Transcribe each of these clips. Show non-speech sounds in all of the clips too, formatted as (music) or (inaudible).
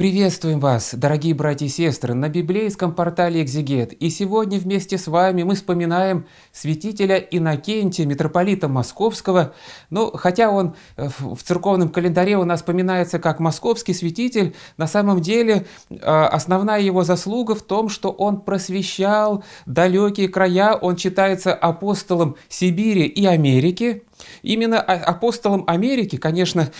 Приветствуем вас, дорогие братья и сестры, на библейском портале «Экзегет». И сегодня вместе с вами мы вспоминаем святителя Иннокентия, митрополита Московского. Ну, хотя он э, в церковном календаре у нас поминается как московский святитель, на самом деле э, основная его заслуга в том, что он просвещал далекие края, он считается апостолом Сибири и Америки, Именно а, апостолом Америки, конечно,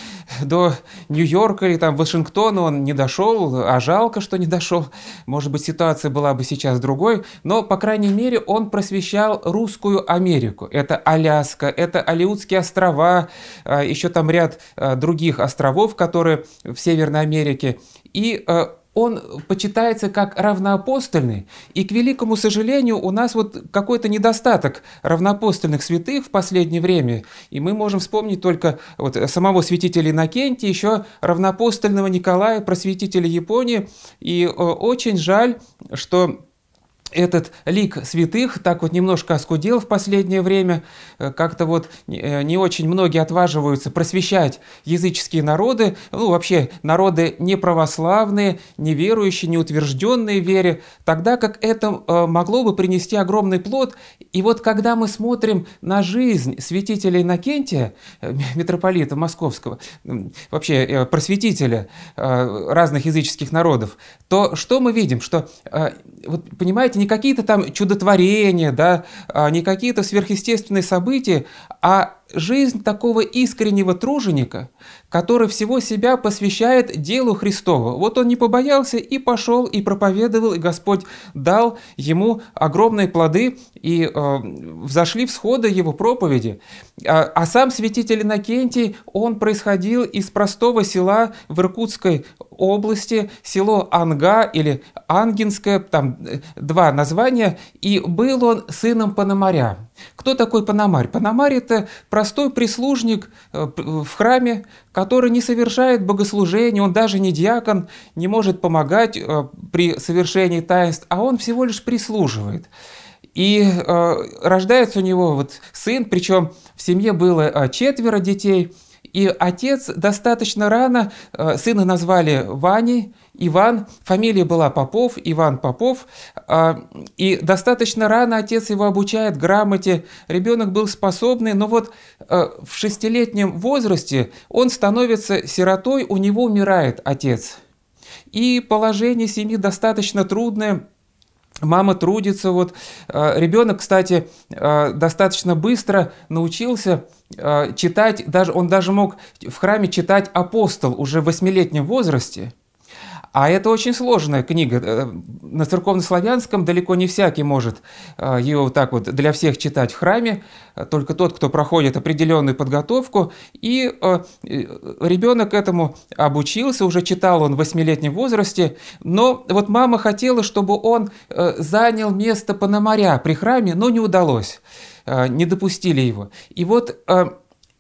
до Нью-Йорка или там Вашингтона он не дошел, а жалко, что не дошел. Может быть, ситуация была бы сейчас другой, но, по крайней мере, он просвещал русскую Америку. Это Аляска, это Алиутские острова, а, еще там ряд а, других островов, которые в Северной Америке. И э, он почитается как равноапостольный, и, к великому сожалению, у нас вот какой-то недостаток равноапостольных святых в последнее время, и мы можем вспомнить только вот самого святителя Иннокентия, еще равноапостольного Николая, просветителя Японии, и э, очень жаль, что этот лик святых так вот немножко оскудел в последнее время, э, как-то вот э, не очень многие отваживаются просвещать языческие народы, ну вообще народы неправославные, неверующие, неутвержденные в вере, тогда как это э, могло бы принести огромный плод. И вот когда мы смотрим на жизнь святителя Иннокентия, митрополита Московского, вообще просветителя разных языческих народов, то что мы видим? Что, вот понимаете, не какие-то там чудотворения, да, а не какие-то сверхъестественные события, а жизнь такого искреннего труженика, который всего себя посвящает делу Христову. Вот он не побоялся и пошел, и проповедовал, и Господь дал ему огромные плоды, и э, взошли всходы его проповеди. А, а сам святитель Иннокентий, он происходил из простого села в Иркутской области, село Анга или Ангинское, там э, два названия, и был он сыном Пономаря. Кто такой Панамарь? Панамарь – это простой прислужник э, в храме, который не совершает богослужение, он даже не диакон, не может помогать э, при совершении таинств, а он всего лишь прислуживает. И э, рождается у него вот сын, причем в семье было четверо детей, и отец достаточно рано, сына назвали Ваней, Иван, фамилия была Попов, Иван Попов, а, и достаточно рано отец его обучает грамоте, ребенок был способный, но вот а, в шестилетнем возрасте он становится сиротой, у него умирает отец. И положение семьи достаточно трудное, Мама трудится, вот а, ребенок, кстати, достаточно быстро научился читать, даже он даже мог в храме читать апостол уже в восьмилетнем возрасте. А это очень сложная книга. Э, на церковнославянском далеко не всякий может э, ее вот так вот для всех читать в храме, э, только тот, кто проходит определенную подготовку. И ребенок этому обучился, уже читал он в восьмилетнем возрасте, но вот мама хотела, чтобы он занял место пономаря при храме, но не удалось, не допустили его. И вот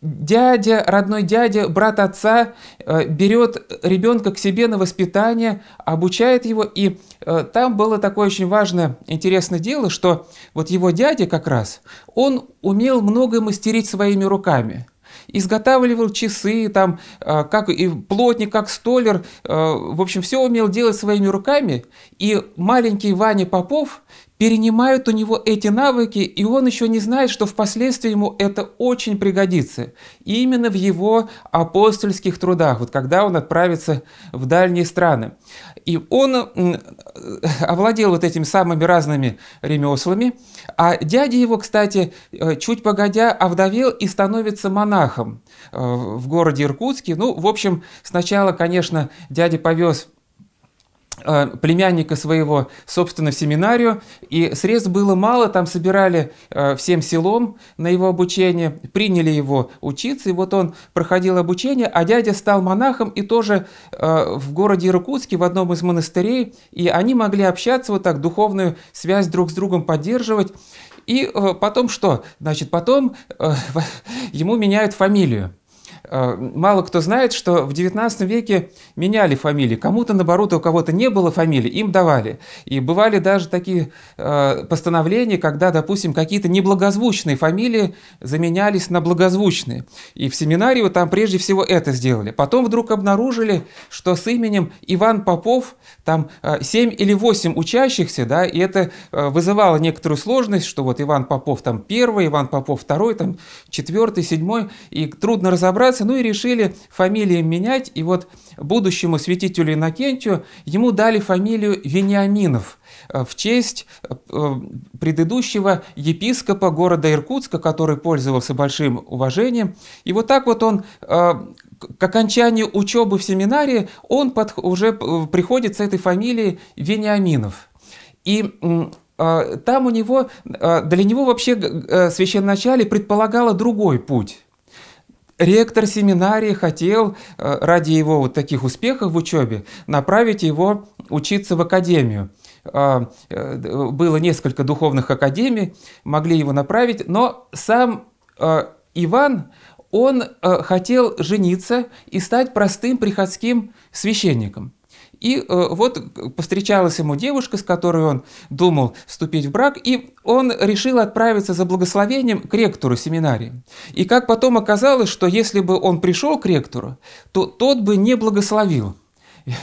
дядя, родной дядя, брат отца э, берет ребенка к себе на воспитание, обучает его. И э, там было такое очень важное, интересное дело, что вот его дядя как раз, он умел многое мастерить своими руками изготавливал часы, там, э, как и плотник, как столер, в общем, все умел делать своими руками. И маленький Ваня Попов перенимают у него эти навыки, и он еще не знает, что впоследствии ему это очень пригодится. именно в его апостольских трудах, вот когда он отправится в дальние страны. И он э, овладел вот этими самыми разными ремеслами, а дядя его, кстати, э, чуть погодя овдовел и становится монахом э, в городе Иркутске. Ну, в общем, сначала, конечно, дядя повез Э, племянника своего, собственно, в семинарию, и средств было мало, там собирали э, всем селом на его обучение, приняли его учиться, и вот он проходил обучение, а дядя стал монахом и тоже э, в городе Иркутске, в одном из монастырей, и они могли общаться вот так, духовную связь друг с другом поддерживать, и потом что? Значит, потом (laughs) ему меняют фамилию. Э, мало кто знает, что в XIX веке меняли фамилии. Кому-то, наоборот, у кого-то не было фамилии, им давали. И бывали даже такие э, постановления, когда, допустим, какие-то неблагозвучные фамилии заменялись на благозвучные. И в семинарии вот там прежде всего это сделали. Потом вдруг обнаружили, что с именем Иван Попов там 7 э, или 8 учащихся, да, и это вызывало некоторую сложность, что вот Иван Попов там первый, Иван Попов второй, там четвертый, седьмой, и трудно разобраться, ситуации, ну и решили фамилии менять, и вот будущему святителю Иннокентию ему дали фамилию Вениаминов э, в честь э, э, предыдущего епископа города Иркутска, который пользовался большим уважением. И вот так вот он к окончанию учебы в семинарии он под, уже приходит с этой фамилией Вениаминов. И там у него, для него вообще священначале предполагало другой путь ректор семинарии хотел э, ради его вот таких успехов в учебе направить его учиться в академию. А, э, было несколько духовных академий, могли его направить, но сам э, Иван, он хотел жениться и стать простым приходским священником – и э, вот повстречалась ему девушка, с которой он думал вступить в брак, и он решил отправиться за благословением к ректору семинарии. И как потом оказалось, что если бы он пришел к ректору, то тот бы не благословил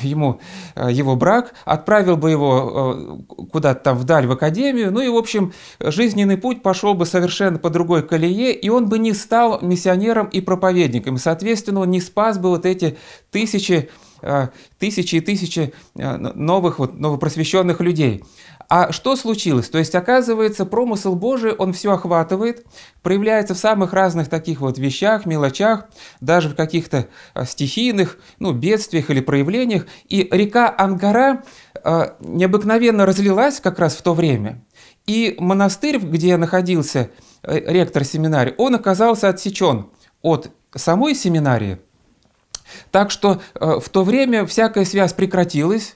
ему э, его брак, отправил бы его э, куда-то там вдаль в академию, ну и, в общем, жизненный путь пошел бы совершенно по другой колее, и он бы не стал миссионером и проповедником, и, соответственно, он не спас бы вот эти тысячи а, тысячи и тысячи а, новых, вот, новопросвещенных людей. А что случилось? То есть, оказывается, промысл Божий, он все охватывает, проявляется в самых разных таких вот вещах, мелочах, даже в каких-то а, стихийных, ну, бедствиях или проявлениях. И река Ангара необыкновенно разлилась как раз в то время. И монастырь, где находился э, ректор семинарии, он оказался отсечен от самой семинарии – так что э, в то время всякая связь прекратилась,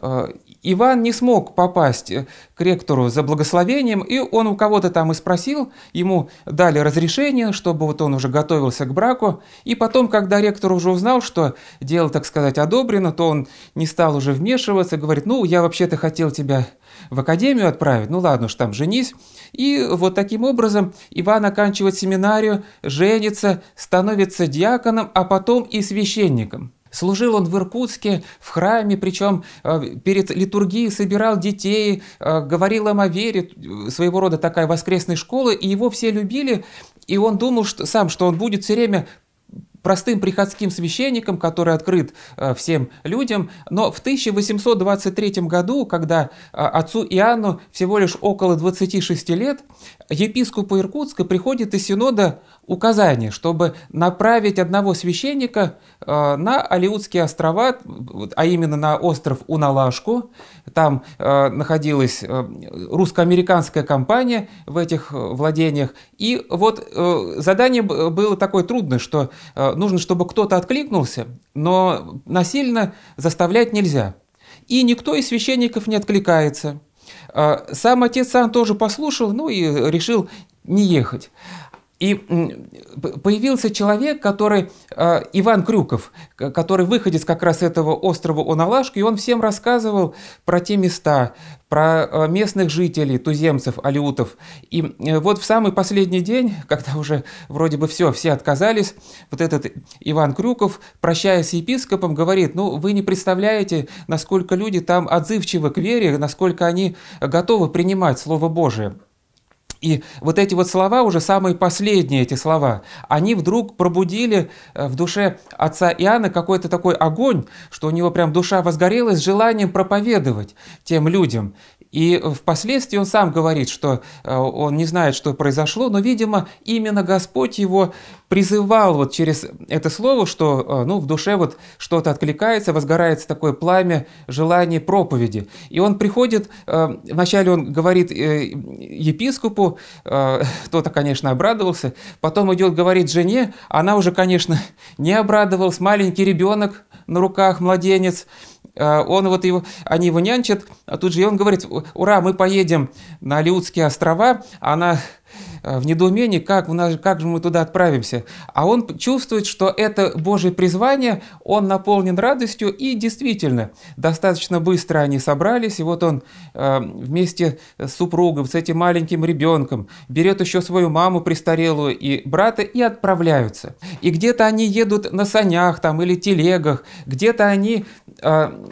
э, Иван не смог попасть э, к ректору за благословением, и он у кого-то там и спросил, ему дали разрешение, чтобы вот он уже готовился к браку, и потом, когда ректор уже узнал, что дело, так сказать, одобрено, то он не стал уже вмешиваться, говорит, ну, я вообще-то хотел тебя в академию отправить, ну ладно уж там, женись. И вот таким образом Иван оканчивает семинарию, женится, становится диаконом, а потом и священником. Служил он в Иркутске, в храме, причем э, перед литургией собирал детей, э, говорил им о вере, э, своего рода такая воскресная школа, и его все любили, и он думал что, сам, что он будет все время простым приходским священником, который открыт всем людям, но в 1823 году, когда отцу Иоанну всего лишь около 26 лет, епископу Иркутска приходит из Синода указание, чтобы направить одного священника э, на Алиутские острова, а именно на остров Уналашку. Там э, находилась э, русско-американская компания в этих владениях. И вот задание было такое трудное, что нужно, чтобы кто-то откликнулся, но насильно заставлять нельзя. И никто из священников не откликается – а сам отец Сан тоже послушал, ну и решил не ехать. И появился человек, который, э, Иван Крюков, который выходец как раз этого острова Оналашки, и он всем рассказывал про те места, про э, местных жителей, туземцев, алютов. И э, вот в самый последний день, когда уже вроде бы все, все отказались, вот этот Иван Крюков, прощаясь с епископом, говорит, ну вы не представляете, насколько люди там отзывчивы к вере, насколько они готовы принимать Слово Божие. И вот эти вот слова, уже самые последние эти слова, они вдруг пробудили э, в душе отца Иоанна какой-то такой огонь, что у него прям душа возгорелась желанием проповедовать тем людям. И э, впоследствии он сам говорит, что э, он не знает, что произошло, но, видимо, именно Господь его призывал вот через это слово, что э, ну, в душе вот что-то откликается, возгорается такое пламя желания проповеди. И он приходит, э, вначале он говорит э, епископу, кто-то, (laughs) конечно, обрадовался, потом идет, говорит жене, она уже, конечно, (laughs) не обрадовалась, маленький ребенок на руках, младенец, он вот его, они его нянчат, а тут же и он говорит, ура, мы поедем на Алиутские острова, она Э, в недоумении, как, у нас, как же мы туда отправимся. А он чувствует, что это Божье призвание, он наполнен радостью, и действительно, достаточно быстро они собрались, и вот он э, вместе с супругом, с этим маленьким ребенком, берет еще свою маму престарелую и брата и отправляются. И где-то они едут на санях там или телегах, где-то они э,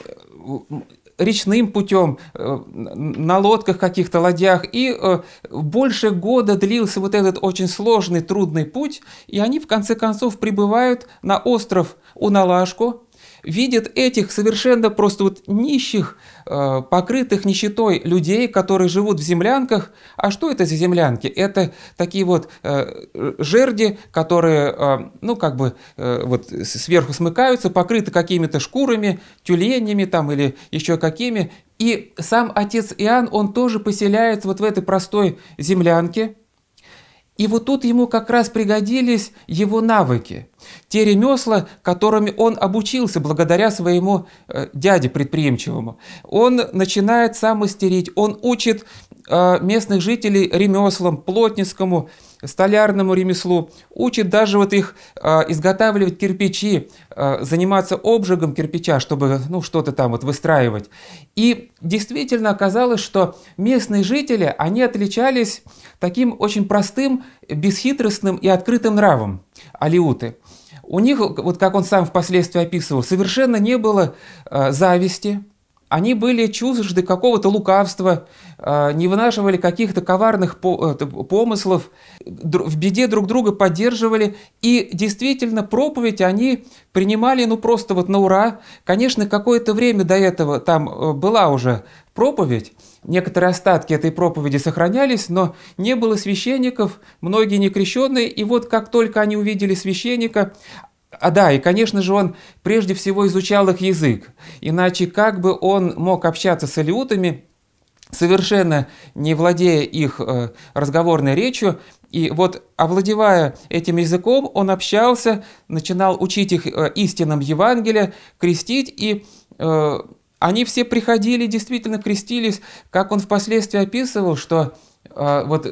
речным путем, э, на лодках каких-то, ладьях. И э, больше года длился вот этот очень сложный, трудный путь, и они в конце концов прибывают на остров Уналашку, видит этих совершенно просто вот нищих, э, покрытых нищетой людей, которые живут в землянках. А что это за землянки? Это такие вот э, жерди, которые, э, ну, как бы вот сверху смыкаются, покрыты какими-то шкурами, тюленями там или еще какими. И сам отец Иоанн, он тоже поселяется вот в этой простой землянке, и вот тут ему как раз пригодились его навыки, те ремесла, которыми он обучился благодаря своему э, дяде предприимчивому. Он начинает сам мастерить, он учит а, местных жителей ремеслам, плотницкому, столярному ремеслу, учит даже вот их а, изготавливать кирпичи, а, заниматься обжигом кирпича, чтобы ну, что-то там вот выстраивать. И действительно оказалось, что местные жители, они отличались таким очень простым, бесхитростным и открытым нравом алиуты. У них, вот как он сам впоследствии описывал, совершенно не было зависти, они были чужды какого-то лукавства, а, не вынашивали каких-то коварных э, помыслов, в беде друг друга поддерживали. И действительно, проповедь они принимали ну просто вот на ура. Конечно, какое-то время до этого там э, была уже проповедь, Некоторые остатки этой проповеди сохранялись, но не было священников, многие некрещенные, и вот как только они увидели священника, а да, и, конечно же, он прежде всего изучал их язык, иначе как бы он мог общаться с алиутами, совершенно не владея их э, разговорной речью, и вот овладевая этим языком, он общался, начинал учить их э, истинам Евангелия, крестить, и э, они все приходили, действительно крестились, как он впоследствии описывал, что э, вот э,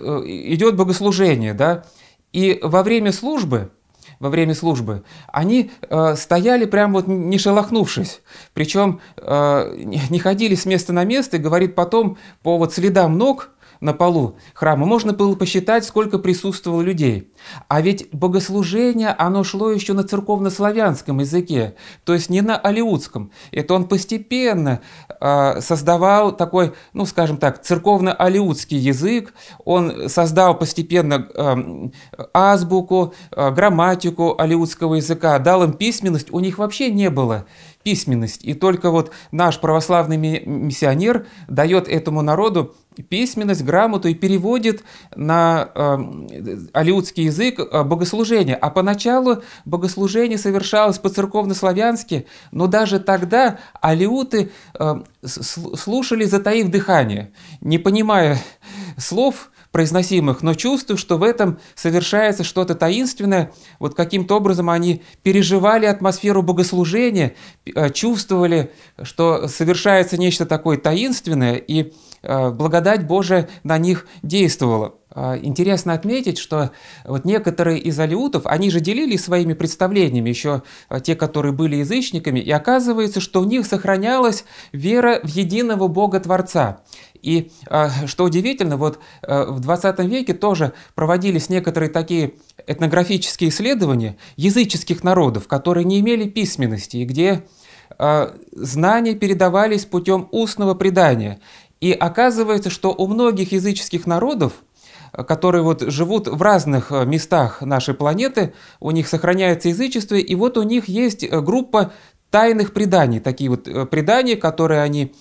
идет богослужение, да, и во время службы – во время службы, они э, стояли прям вот не шелохнувшись, причем э, не ходили с места на место, и говорит потом по вот следам ног, на полу храма, можно было посчитать, сколько присутствовало людей. А ведь богослужение, оно шло еще на церковнославянском языке, то есть не на алиутском. Это он постепенно э, создавал такой, ну, скажем так, церковно-алиутский язык, он создал постепенно э, азбуку, э, грамматику алиутского языка, дал им письменность, у них вообще не было письменность. И только вот наш православный миссионер дает этому народу письменность, грамоту и переводит на э, алиутский язык э, богослужение. А поначалу богослужение совершалось по-церковно-славянски, но даже тогда алиуты э, слушали, затаив дыхание, не понимая слов, произносимых, но чувствую, что в этом совершается что-то таинственное. Вот каким-то образом они переживали атмосферу богослужения, э, чувствовали, что совершается нечто такое таинственное, и Э, благодать Божия на них действовала. Э, интересно отметить, что вот некоторые из алиутов, они же делились своими представлениями, еще э, те, которые были язычниками, и оказывается, что у них сохранялась вера в единого Бога Творца. И что удивительно, вот в 20 веке тоже проводились некоторые такие этнографические исследования языческих народов, которые не имели письменности, и где знания передавались путем устного предания. И оказывается, что у многих языческих народов, э, которые вот живут в разных э, местах нашей планеты, у них сохраняется язычество, и вот у них есть э, группа тайных преданий, такие вот предания, которые они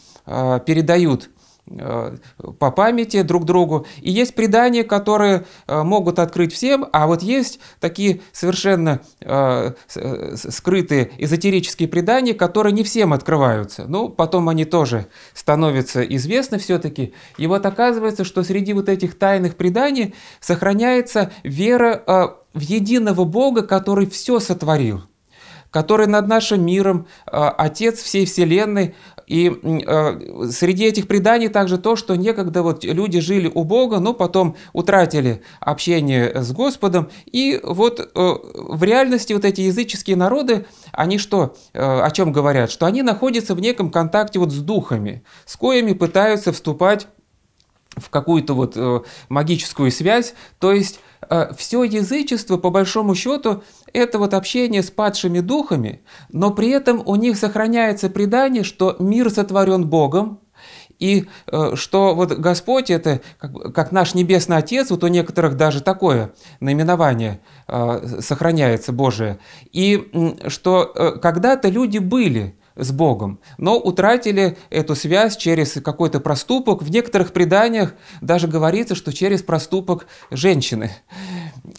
передают – Э, по памяти друг другу. И есть предания, которые э, могут открыть всем, а вот есть такие совершенно э, скрытые эзотерические предания, которые не всем открываются. Ну, потом они тоже становятся известны все-таки. И вот оказывается, что среди вот этих тайных преданий сохраняется вера в единого Бога, который все сотворил который над нашим миром, Отец всей Вселенной, и э, среди этих преданий также то, что некогда вот люди жили у Бога, но потом утратили общение э, с Господом. И вот э, в реальности вот эти языческие народы, они что, э, о чем говорят? Что они находятся в неком контакте вот с духами, с коими пытаются вступать в какую-то вот э, магическую связь. То есть э, все язычество, по большому счету, это вот общение с падшими духами, но при этом у них сохраняется предание, что мир сотворен Богом, и э, что вот Господь это как, как наш небесный Отец, вот у некоторых даже такое наименование э, сохраняется Божие, и что э, когда-то люди были с Богом, но утратили эту связь через какой-то проступок. В некоторых преданиях даже говорится, что через проступок женщины.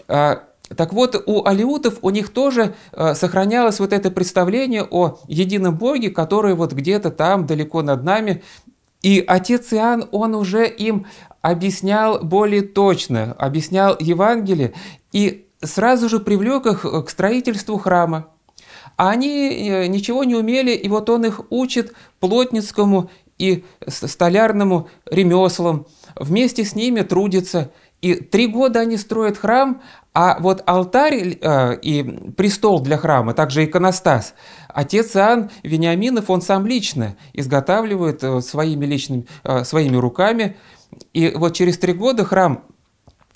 А, так вот, у алиутов у них тоже э, сохранялось вот это представление о едином боге, который вот где-то там далеко над нами. И отец Иоанн, он уже им объяснял более точно, объяснял Евангелие и сразу же привлек их э, к строительству храма. А они э, ничего не умели, и вот он их учит плотницкому и столярному ремеслам. Вместе с ними трудится и три года они строят храм, а вот алтарь э, и престол для храма, также иконостас, отец Иоанн Вениаминов, он сам лично изготавливает э, своими личными, э, своими руками. И вот через три года храм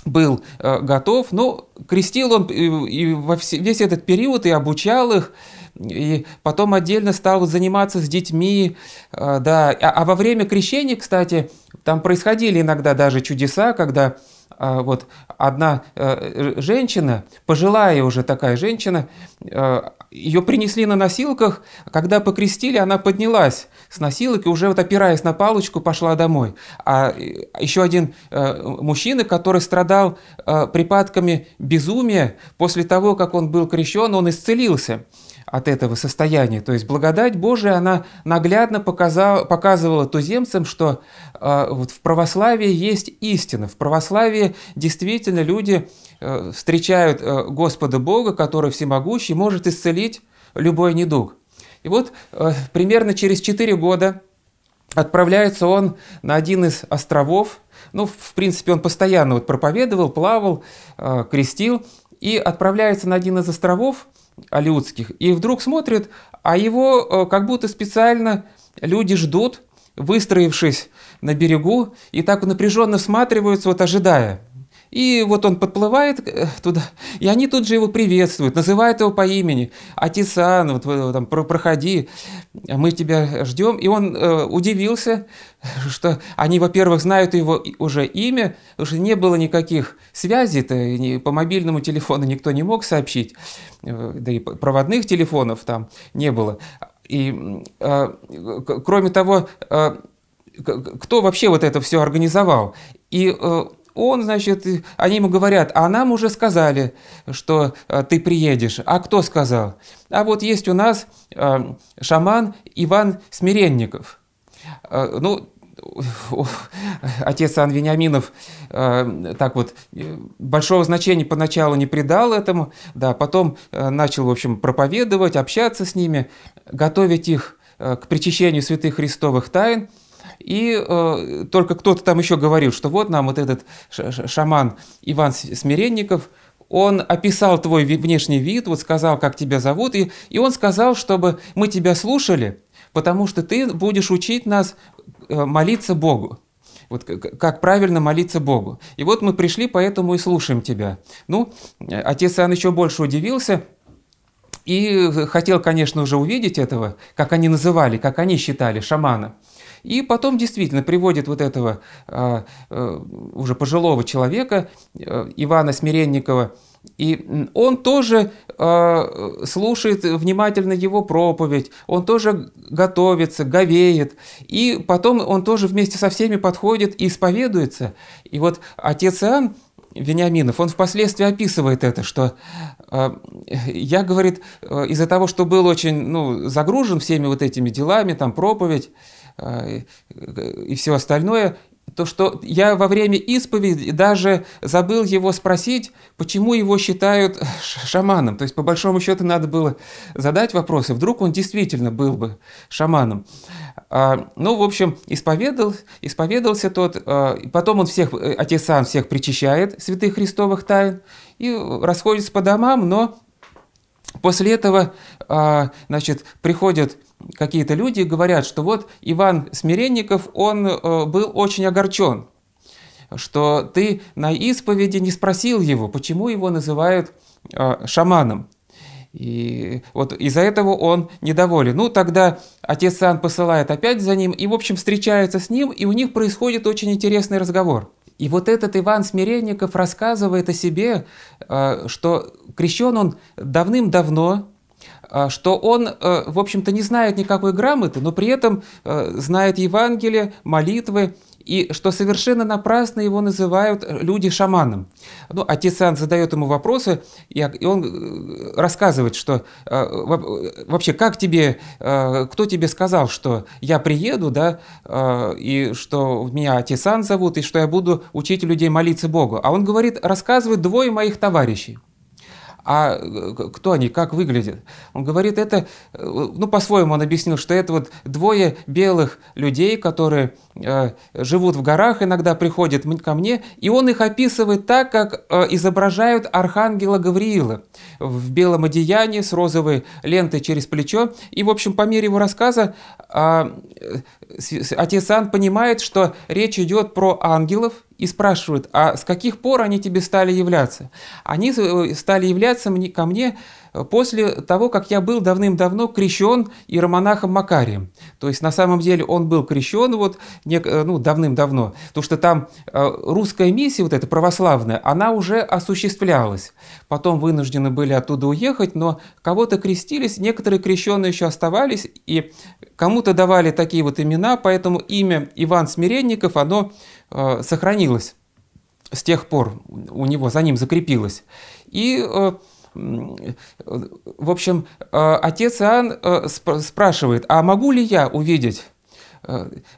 был э, готов, но ну, крестил он и, э, и во все, весь этот период и обучал их, и потом отдельно стал заниматься с детьми, э, да. А, а во время крещения, кстати, там происходили иногда даже чудеса, когда а, вот одна э, женщина, пожилая уже такая женщина, э, ее принесли на носилках, когда покрестили, она поднялась с носилок и уже вот опираясь на палочку пошла домой. А э, еще один мужчина, который страдал припадками безумия, после того, как он был крещен, он исцелился от этого состояния. То есть благодать Божия, она наглядно показала, показывала туземцам, что э, вот в православии есть истина. В православии действительно люди э, встречают э, Господа Бога, который всемогущий, может исцелить любой недуг. И вот э, примерно через 4 года Отправляется он на один из островов. Ну, в принципе, он постоянно вот проповедовал, плавал, э, крестил. И отправляется на один из островов, алиутских. И вдруг смотрит, а его э, как будто специально люди ждут, выстроившись на берегу, и так напряженно всматриваются, вот ожидая. И вот он подплывает э, туда, и они тут же его приветствуют, называют его по имени. Атисан, вот, вот там, проходи, мы тебя ждем. И он э, удивился, что они, во-первых, знают его уже имя, потому что не было никаких связей-то, по мобильному телефону никто не мог сообщить, э, да и проводных телефонов там не было. И э, кроме того, э, кто вообще вот это все организовал? И э, он, значит, они ему говорят, а нам уже сказали, что э, ты приедешь. А кто сказал? А вот есть у нас э, шаман Иван Смиренников. Э, ну, (laughs) отец Ан Вениаминов э, так вот большого значения поначалу не придал этому, да, потом начал, в общем, проповедовать, общаться с ними, готовить их к причащению святых христовых тайн – и э, только кто-то там еще говорил, что вот нам вот этот шаман Иван Смиренников, он описал твой внешний вид, вот сказал, как тебя зовут, и, и он сказал, чтобы мы тебя слушали, потому что ты будешь учить нас э, молиться Богу. Вот как правильно молиться Богу. И вот мы пришли, поэтому и слушаем тебя. Ну, э, отец Иоанн еще больше удивился, и э, хотел, конечно, уже увидеть этого, как они называли, как они считали шамана. И потом действительно приводит вот этого э, э, уже пожилого человека, э, Ивана Смиренникова, и он тоже э, слушает внимательно его проповедь, он тоже готовится, говеет, и потом он тоже вместе со всеми подходит и исповедуется. И вот отец Иоанн Вениаминов, он впоследствии описывает это, что э, я, говорит, э, из-за того, что был очень ну, загружен всеми вот этими делами, там проповедь, Э, и все остальное, то, что я во время исповеди даже забыл его спросить, почему его считают шаманом. То есть, по большому счету, надо было задать вопросы. Вдруг он действительно был бы шаманом. А, ну, в общем, исповедал, исповедался тот. Э, потом он всех, э, отец сам всех причащает святых христовых тайн и расходится по домам, но после этого, а, значит, приходят какие-то люди говорят, что вот Иван Смиренников, он э, был очень огорчен, что ты на исповеди не спросил его, почему его называют э, шаманом. И вот из-за этого он недоволен. Ну, тогда отец Сан посылает опять за ним и, в общем, встречается с ним, и у них происходит очень интересный разговор. И вот этот Иван Смиренников рассказывает о себе, э, что крещен он давным-давно, а, что он, э, в общем-то, не знает никакой грамоты, но при этом э, знает Евангелие, молитвы, и что совершенно напрасно его называют э, люди шаманом. Ну, отец Иоанн задает ему вопросы, и он рассказывает, что вообще, как тебе, кто тебе сказал, что я приеду, да, и что меня отец Иоанн зовут, и что я буду учить людей молиться Богу. А он говорит, рассказывает двое моих товарищей а э, кто они, как выглядят? Он говорит, это, э, ну, по-своему он объяснил, что это вот двое белых людей, которые э, живут в горах, иногда приходят ко мне, и он их описывает так, как э, изображают архангела Гавриила в белом одеянии с розовой лентой через плечо. И, в общем, по мере его рассказа а, э, отец Ан понимает, что речь идет про ангелов – и спрашивают, а с каких пор они тебе стали являться? Они э, стали являться мне, ко мне э, после того, как я был давным-давно крещен иеромонахом Макарием. То есть на самом деле он был крещен вот э, ну, давным-давно, потому что там русская миссия, вот эта православная, она уже осуществлялась. Потом вынуждены были оттуда уехать, но кого-то крестились, некоторые крещенные еще оставались, и кому-то давали такие вот имена, поэтому имя Иван Смиренников, оно Э, сохранилось с тех пор у него, за ним закрепилось. И, э, в общем, э, отец Иоанн спрашивает, а могу ли я увидеть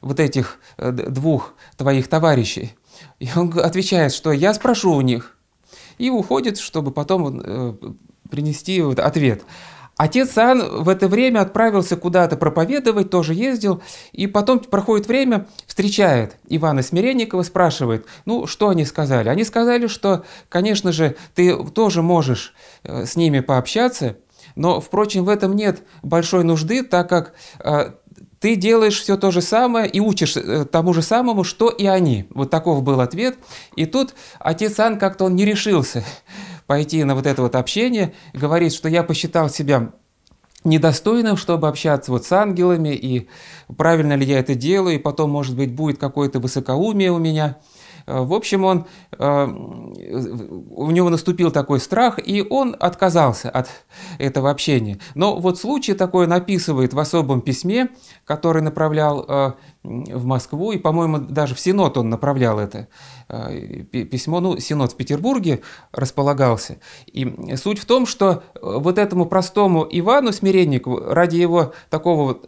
вот этих двух твоих товарищей? И он отвечает, что я спрошу у них. И уходит, чтобы потом принести вот ответ. Отец Иоанн в это время отправился куда-то проповедовать, тоже ездил, и потом проходит время, встречает Ивана Смиренникова, спрашивает, ну, что они сказали? Они сказали, что, конечно же, ты тоже можешь э, с ними пообщаться, но, впрочем, в этом нет большой нужды, так как э, ты делаешь все то же самое и учишь э, тому же самому, что и они. Вот таков был ответ. И тут отец Ан как-то он не решился пойти на вот это вот общение, говорит, что я посчитал себя недостойным, чтобы общаться вот с ангелами, и правильно ли я это делаю, и потом, может быть, будет какое-то высокоумие у меня – Э, в общем, он, э, у него наступил такой страх, и он отказался от этого общения. Но вот случай такой он описывает в особом письме, который направлял э, в Москву, и, по-моему, даже в Синод он направлял это письмо, ну, Синод в Петербурге располагался. И суть в том, что вот этому простому Ивану Смиренникову, ради его такого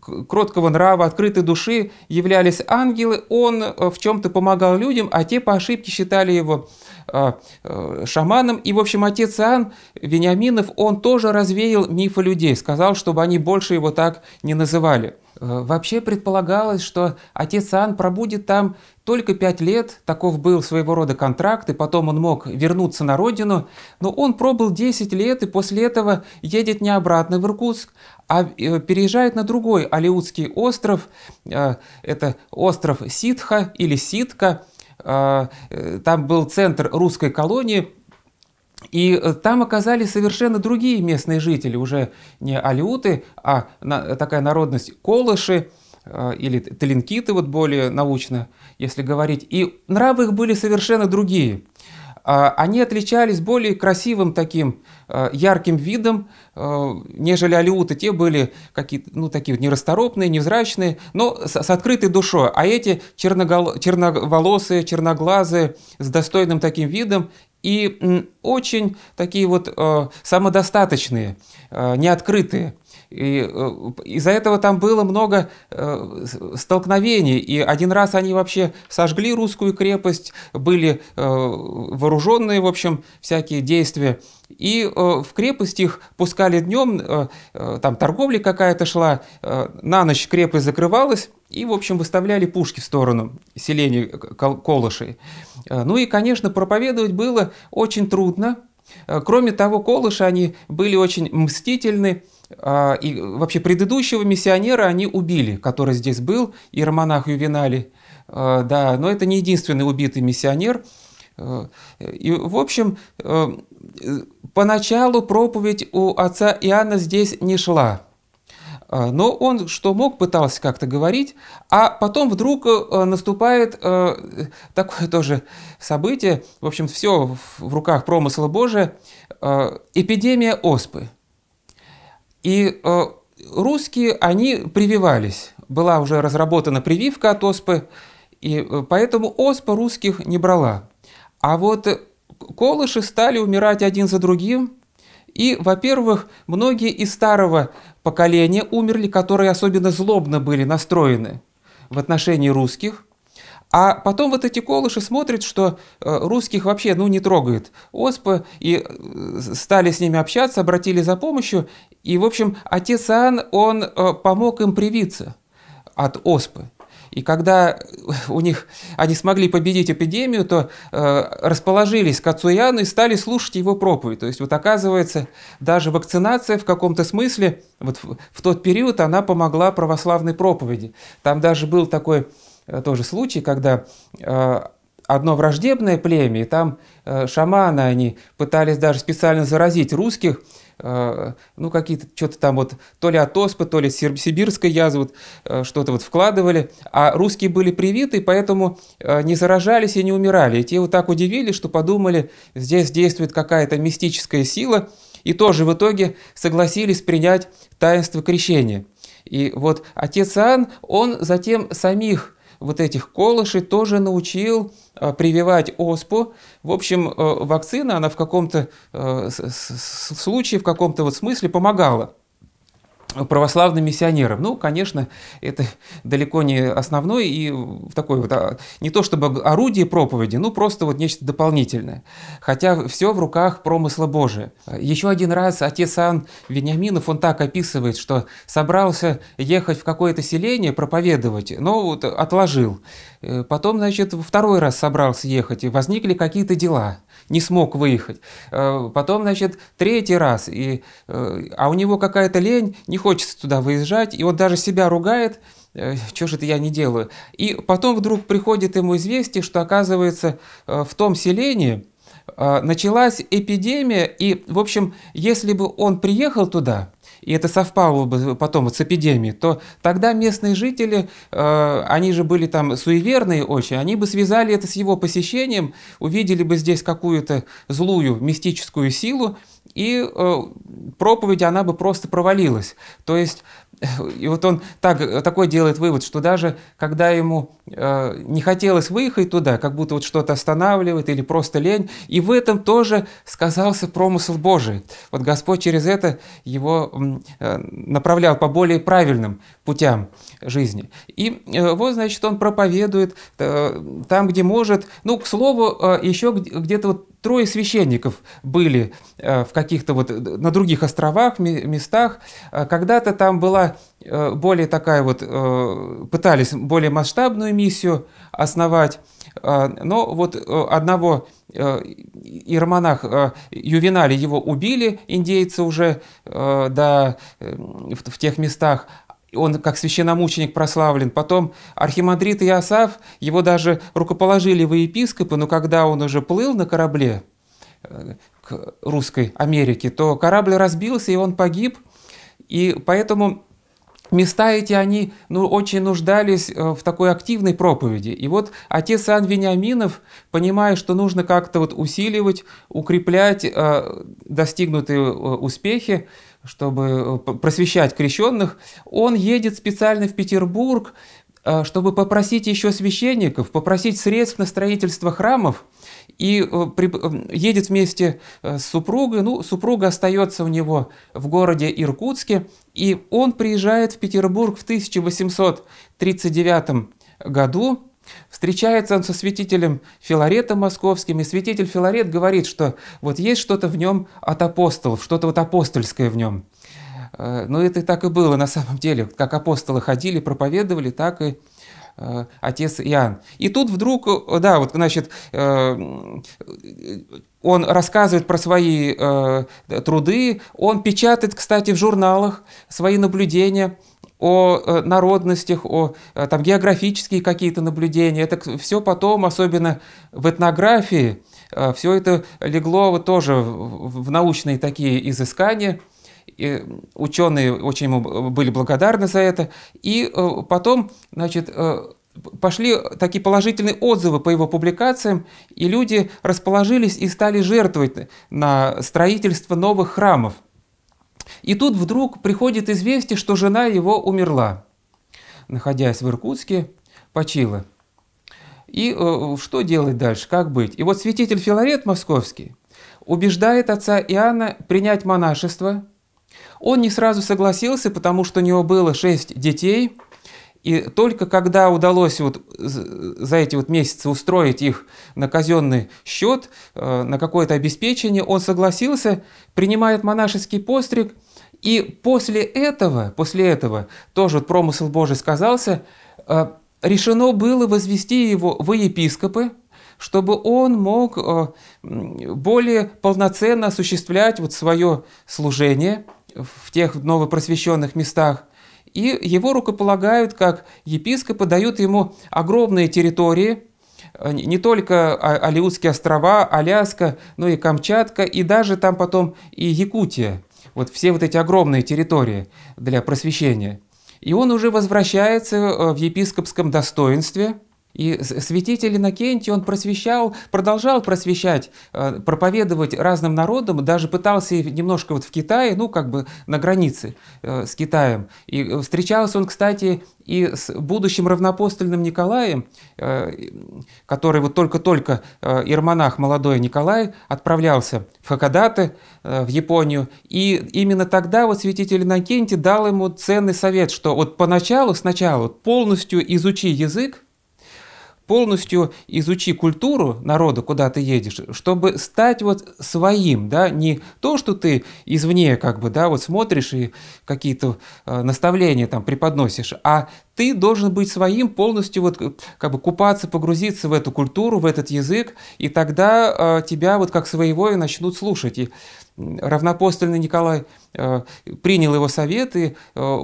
кроткого нрава, открытой души являлись ангелы, он э, в чем-то помогал людям, а те по ошибке считали его э, э, шаманом. И, в общем, отец Иоанн Вениаминов, он тоже развеял мифы людей, сказал, чтобы они больше его так не называли. Э, вообще предполагалось, что отец Иоанн пробудет там только пять лет, таков был своего рода контракт, и потом он мог вернуться на родину, но он пробыл 10 лет, и после этого едет не обратно в Иркутск, а э, переезжает на другой Алиутский остров, э, это остров Ситха или Ситка, там был центр русской колонии, и э, там оказались совершенно другие местные жители, уже не алиуты, а на, такая народность колыши э, или талинкиты, вот более научно, если говорить. И нравы их были совершенно другие. Э, они отличались более красивым таким э, ярким видом, э, нежели алиуты. Те были какие-то, ну, такие вот нерасторопные, невзрачные, но с, с открытой душой. А эти черногол... черноволосые, черноглазые, с достойным таким видом и очень такие вот э, самодостаточные, э, неоткрытые. И э, из-за этого там было много э, столкновений. И один раз они вообще сожгли русскую крепость, были э, вооруженные, в общем, всякие действия. И в крепость их пускали днем, там торговля какая-то шла, на ночь крепость закрывалась, и, в общем, выставляли пушки в сторону селения Колышей. Ну и, конечно, проповедовать было очень трудно. Кроме того, Колыши, они были очень мстительны, а, и вообще предыдущего миссионера они убили, который здесь был, иеромонах Ювенали. А, да, но это не единственный убитый миссионер. А, и, в общем, поначалу проповедь у отца Иоанна здесь не шла. Но он, что мог, пытался как-то говорить, а потом вдруг э, наступает э, такое тоже событие, в общем, все в руках промысла Божия, эпидемия оспы – и э, русские, они прививались. Была уже разработана прививка от оспы, и э, поэтому оспа русских не брала. А вот колыши стали умирать один за другим. И, во-первых, многие из старого поколения умерли, которые особенно злобно были настроены в отношении русских. А потом вот эти колыши смотрят, что э, русских вообще ну, не трогает оспа, и э, стали с ними общаться, обратили за помощью, и, в общем, отец Иоанн, он э, помог им привиться от оспы. И когда у них, они смогли победить эпидемию, то э, расположились к отцу Иоанну и стали слушать его проповедь. То есть вот оказывается, даже вакцинация в каком-то смысле вот в, в тот период она помогла православной проповеди. Там даже был такой э, тоже случай, когда э, одно враждебное племя, и там э, шаманы, они пытались даже специально заразить русских – а, ну, какие-то, что-то там вот, то ли от оспы, то ли сибирской язвы, вот, э, что-то вот вкладывали, а русские были привиты, поэтому э, не заражались и не умирали. И те вот так удивились, что подумали, здесь действует какая-то мистическая сила, и тоже в итоге согласились принять таинство крещения. И вот отец Иоанн, он затем самих вот этих колышей тоже научил а, прививать оспу. В общем, э, вакцина, она в каком-то э, случае, в каком-то вот смысле помогала православным миссионером. Ну, конечно, это далеко не основной и такой вот, а, не то чтобы орудие проповеди, ну просто вот нечто дополнительное. Хотя все в руках промысла Божия. Еще один раз отец Ан Вениаминов, он так описывает, что собрался ехать в какое-то селение проповедовать, но вот отложил. Э, потом, значит, второй раз собрался ехать, и возникли какие-то дела не смог выехать. Э, потом, значит, третий раз, и, э, а у него какая-то лень, не хочется туда выезжать, и он даже себя ругает, э, что же это я не делаю. И потом вдруг приходит ему известие, что оказывается в том селении началась эпидемия, и, в общем, если бы он приехал туда, и это совпало бы потом с эпидемией, то тогда местные жители, э, они же были там суеверные очень, они бы связали это с его посещением, увидели бы здесь какую-то злую мистическую силу, и э, проповедь, она бы просто провалилась. То есть, э, и вот он так, такой делает вывод, что даже когда ему э, не хотелось выехать туда, как будто вот что-то останавливает или просто лень, и в этом тоже сказался промысл Божий. Вот Господь через это его направлял по более правильным путям жизни. И вот, значит, он проповедует там, где может. Ну, к слову, еще где-то вот трое священников были э, в каких-то вот э, на других островах, местах. Э, когда-то там была более такая вот, пытались более масштабную миссию основать. Но вот одного иеромонах Ювенали его убили, индейцы уже, да, в, в тех местах, он как священномученик прославлен. Потом архимандрит Иосаф, его даже рукоположили во епископы, но когда он уже плыл на корабле э, к русской Америке, то корабль разбился, и он погиб. И поэтому места эти, они ну, очень нуждались э, в такой активной проповеди. И вот отец Ан Вениаминов, понимая, что нужно как-то вот усиливать, укреплять э, достигнутые э, успехи, чтобы э, просвещать крещенных, он едет специально в Петербург, э, чтобы попросить еще священников, попросить средств на строительство храмов, и э, едет вместе с супругой. Ну, супруга остается у него в городе Иркутске, и он приезжает в Петербург в 1839 году Встречается он со святителем Филаретом Московским, и святитель Филарет говорит, что вот есть что-то в нем от апостолов, что-то вот апостольское в нем. Э, Но ну, это так и было на самом деле. Как апостолы ходили, проповедовали, так и э, отец Иоанн. И тут вдруг, да, вот, значит, э, он рассказывает про свои труды, он печатает, кстати, в журналах свои наблюдения – о э, народностях, о э, там, географические какие-то наблюдения. Это все потом, особенно в этнографии, э, все это легло вот тоже в научные такие изыскания. И ученые очень ему были благодарны за это. И потом, значит, пошли такие положительные отзывы по его публикациям, и люди расположились и стали жертвовать на строительство новых храмов – и тут вдруг приходит известие, что жена его умерла, находясь в Иркутске, почила. И э, что делать дальше, как быть? И вот святитель Филарет Московский убеждает отца Иоанна принять монашество. Он не сразу согласился, потому что у него было шесть детей – и только когда удалось вот за эти вот месяцы устроить их на казенный счет, э, на какое-то обеспечение, он согласился, принимает монашеский постриг – и после этого, после этого, тоже вот промысл Божий сказался, э, решено было возвести его в епископы, чтобы он мог э, более полноценно осуществлять вот свое служение в тех новопросвещенных местах. И его рукополагают как епископы, дают ему огромные территории, э, не только а, Алиутские острова, Аляска, но и Камчатка, и даже там потом и Якутия – вот все вот эти огромные территории для просвещения. И он уже возвращается э, в епископском достоинстве – и святитель Иннокентий, он просвещал, продолжал просвещать, э, проповедовать разным народам, даже пытался немножко вот в Китае, ну, как бы на границе э, с Китаем. И э, встречался он, кстати, и с будущим равнопостольным Николаем, который вот только-только ирмонах молодой Николай отправлялся в Хакадаты, в Японию. И именно тогда вот святитель Иннокентий дал ему ценный совет, что вот поначалу, сначала полностью изучи язык, полностью изучи культуру народа, куда ты едешь, чтобы стать вот своим, да, не то, что ты извне как бы, да, вот смотришь и какие-то э, наставления там преподносишь, а ты должен быть своим, полностью вот как бы купаться, погрузиться в эту культуру, в этот язык, и тогда э, тебя вот как своего и начнут слушать. И равнопостольный Николай э, принял его совет, и э,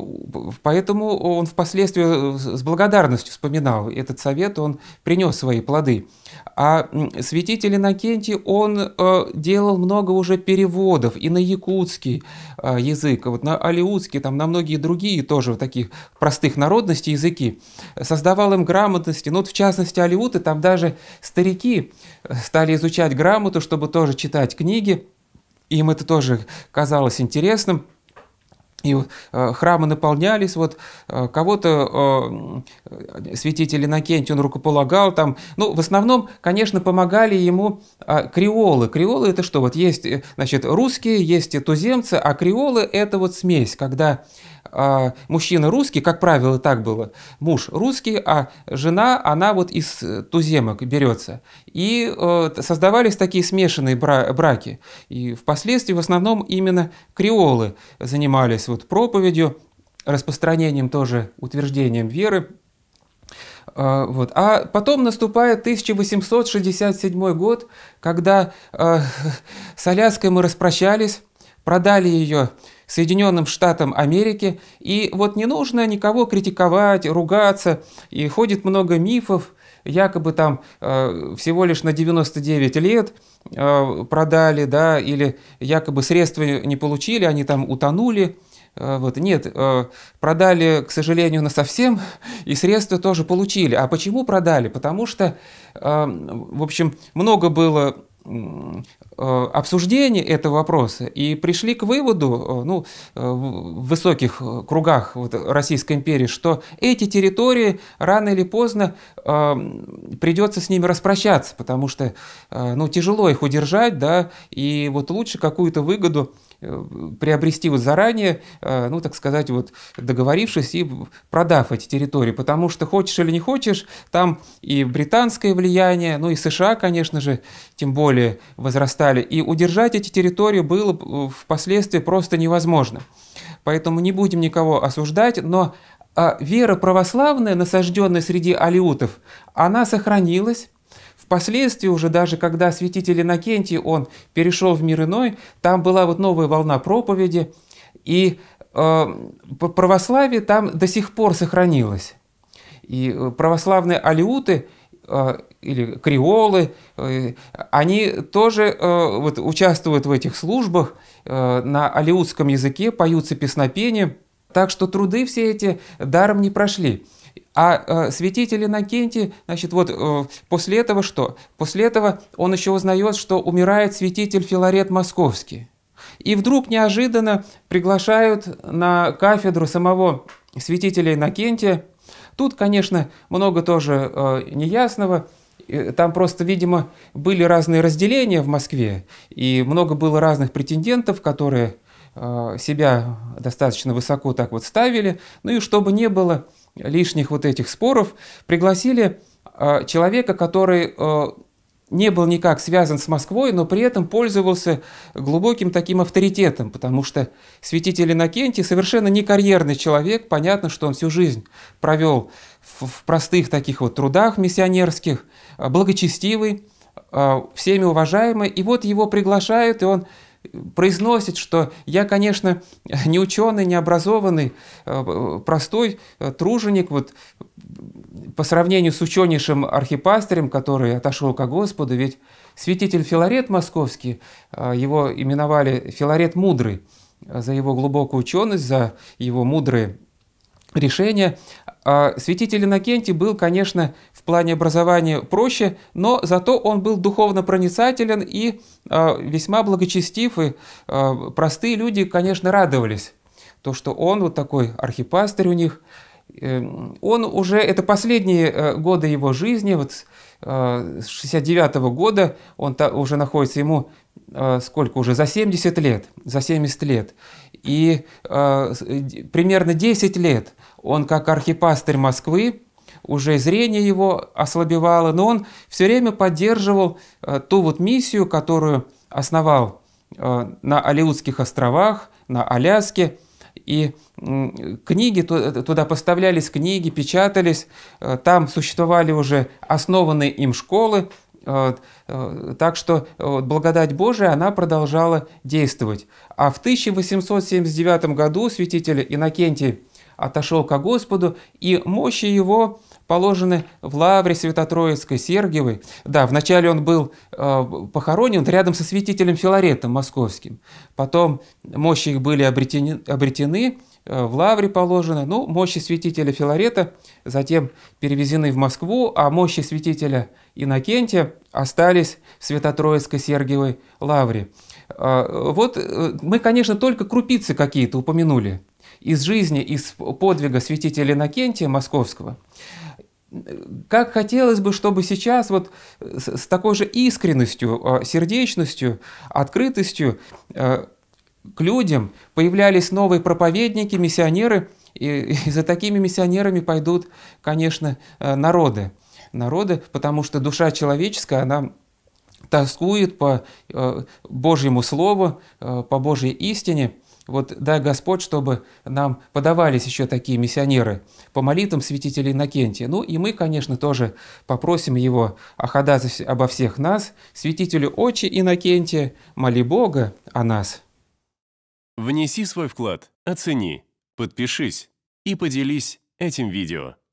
поэтому он впоследствии с благодарностью вспоминал этот совет, он принес свои плоды. А святитель Иннокентий, он э, делал много уже переводов и на якутский э, язык, вот на алиутский, там на многие другие тоже таких простых народностей, грамотности языки, создавал им грамотности. Ну, вот в частности, алиуты, там даже старики э, стали изучать грамоту, чтобы тоже читать книги. Им это тоже казалось интересным. И э, храмы наполнялись, вот э, кого-то святитель Иннокентий, он рукополагал там. Ну, в основном, конечно, помогали ему а, креолы. Креолы – это что? Вот есть, значит, русские, есть туземцы, а креолы – это вот смесь, когда а, мужчина русский, как правило, так было, муж русский, а жена, она вот из э, туземок берется. И э, создавались такие смешанные браки. И впоследствии в основном именно креолы занимались вот проповедью, распространением тоже утверждением веры. А, вот. А потом наступает 1867 год, когда э, с Аляской мы распрощались, продали ее Соединенным Штатам Америки. И вот не нужно никого критиковать, ругаться. И ходит много мифов, якобы там э, всего лишь на 99 лет э, продали, да, или якобы средства не получили, они там утонули. Э, вот. Нет, э, продали, к сожалению, на совсем, и средства тоже получили. А почему продали? Потому что, э, в общем, много было Э, обсуждение этого вопроса и пришли к выводу э, ну, э, в высоких кругах вот, Российской империи, что эти территории рано или поздно придется с ними распрощаться, потому что ну, тяжело их удержать, да, и вот лучше какую-то выгоду Э, приобрести вот заранее, э, ну, так сказать, вот договорившись и продав эти территории, потому что хочешь или не хочешь, там и британское влияние, ну и США, конечно же, тем более возрастали, и удержать эти территории было э, впоследствии просто невозможно. Поэтому не будем никого осуждать, но а, вера православная, насажденная среди алиутов, она сохранилась, Впоследствии уже даже, когда святитель Иннокентий, он перешел в мир иной, там была вот новая волна проповеди, и э, православие там до сих пор сохранилось. И э, православные алиуты э, или креолы, э, они тоже э, вот, участвуют в этих службах, э, на алиутском языке поются песнопения, так что труды все эти даром не прошли. А э, святитель Иннокентий, значит, вот э, после этого что? После этого он еще узнает, что умирает святитель Филарет Московский. И вдруг неожиданно приглашают на кафедру самого святителя Иннокентия. Тут, конечно, много тоже э, неясного. Э, там просто, видимо, были разные разделения в Москве, и много было разных претендентов, которые э, себя достаточно высоко так вот ставили. Ну и чтобы не было лишних вот этих споров, пригласили а, человека, который а, не был никак связан с Москвой, но при этом пользовался глубоким таким авторитетом, потому что святитель Иннокентий совершенно не карьерный человек, понятно, что он всю жизнь провел в простых таких вот трудах миссионерских, а, благочестивый, всеми уважаемый, и вот его приглашают, и он произносит, что я, конечно, не ученый, не образованный, э, простой э, труженик, вот по сравнению с ученейшим архипастырем, который отошел ко Господу, ведь святитель Филарет Московский, э, его именовали Филарет Мудрый, за его глубокую ученость, за его мудрые решения, а святитель Иннокентий был, конечно, в плане образования проще, но зато он был духовно проницателен и а, весьма благочестив, и а, простые люди, конечно, радовались, то, что он вот такой архипастырь у них – Эм, он уже, это последние э, годы его жизни, вот э, с 69 -го года он уже находится ему э, сколько уже, за 70 лет, за 70 лет. И примерно 10 лет он как архипастырь Москвы, уже зрение его ослабевало, но он все время поддерживал ту вот миссию, которую основал на Алиутских островах, на Аляске – и книги туда поставлялись, книги печатались, э, там существовали уже основанные им школы, э, э, так что благодать Божия, она продолжала действовать. А в 1879 году святитель Иннокентий отошел ко Господу, и мощи его положены в лавре Святотроицкой Сергиевой. Да, вначале он был э, похоронен рядом со святителем Филаретом Московским. Потом мощи их были обретены, обретены э, в лавре положены. Ну, мощи святителя Филарета затем перевезены в Москву, а мощи святителя Иннокентия остались в Святотроицкой Сергиевой лавре. Э, вот э, мы, конечно, только крупицы какие-то упомянули из жизни, из подвига святителя Иннокентия Московского – как хотелось бы, чтобы сейчас вот с такой же искренностью, а, сердечностью, открытостью а, к людям появлялись новые проповедники, миссионеры, и, и за такими миссионерами пойдут, конечно, а, народы. Народы, потому что душа человеческая, она тоскует по Божьему Слову, по Божьей истине – вот дай Господь, чтобы нам подавались еще такие миссионеры по молитвам святителей Иннокентия. Ну и мы, конечно, тоже попросим его о ходатайстве обо всех нас, святителю Очи Иннокентия, моли Бога о нас. Внеси свой вклад, оцени, подпишись и поделись этим видео.